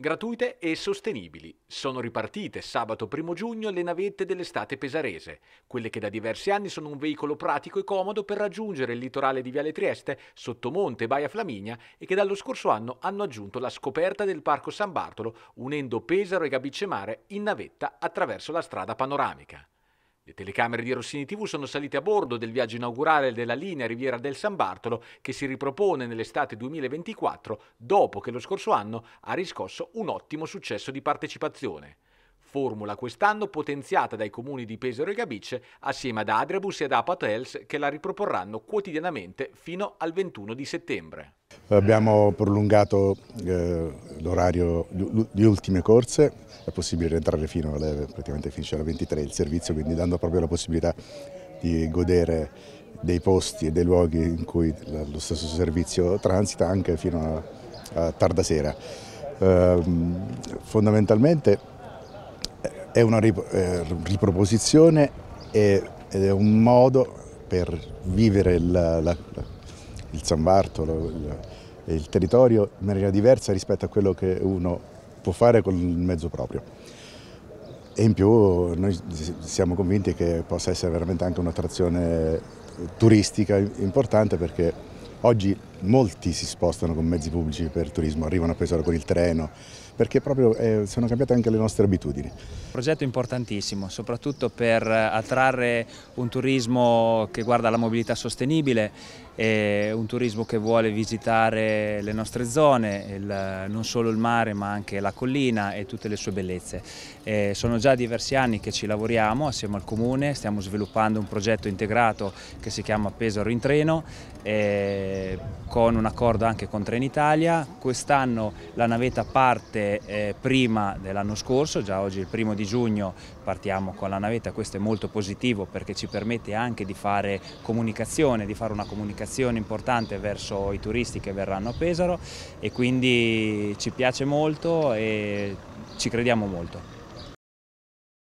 gratuite e sostenibili. Sono ripartite sabato 1 giugno le navette dell'estate pesarese, quelle che da diversi anni sono un veicolo pratico e comodo per raggiungere il litorale di Viale Trieste, Sottomonte e Baia Flaminia e che dallo scorso anno hanno aggiunto la scoperta del Parco San Bartolo, unendo Pesaro e Gabicemare in navetta attraverso la strada panoramica. Le telecamere di Rossini TV sono salite a bordo del viaggio inaugurale della linea Riviera del San Bartolo che si ripropone nell'estate 2024 dopo che lo scorso anno ha riscosso un ottimo successo di partecipazione. Formula quest'anno potenziata dai comuni di Pesaro e Gabice assieme ad Adrebus e ad Apa Hotels che la riproporranno quotidianamente fino al 21 di settembre. Abbiamo prolungato eh, l'orario, le ultime corse, è possibile rientrare fino alle, praticamente finisce alle 23 il servizio, quindi dando proprio la possibilità di godere dei posti e dei luoghi in cui lo stesso servizio transita anche fino a, a tarda sera. Eh, fondamentalmente è una eh, riproposizione ed è un modo per vivere la, la, il San Bartolo, il, il territorio in maniera diversa rispetto a quello che uno può fare con il mezzo proprio. E in più noi siamo convinti che possa essere veramente anche un'attrazione turistica importante perché oggi molti si spostano con mezzi pubblici per turismo, arrivano a Pesaro con il treno, perché proprio eh, sono cambiate anche le nostre abitudini. Un progetto importantissimo, soprattutto per eh, attrarre un turismo che guarda la mobilità sostenibile, un turismo che vuole visitare le nostre zone, il, non solo il mare ma anche la collina e tutte le sue bellezze. Eh, sono già diversi anni che ci lavoriamo assieme al Comune, stiamo sviluppando un progetto integrato che si chiama Pesaro in Treno. Eh, con un accordo anche con Trenitalia. Quest'anno la navetta parte eh, prima dell'anno scorso, già oggi il primo di giugno partiamo con la navetta, questo è molto positivo perché ci permette anche di fare comunicazione, di fare una comunicazione importante verso i turisti che verranno a Pesaro e quindi ci piace molto e ci crediamo molto.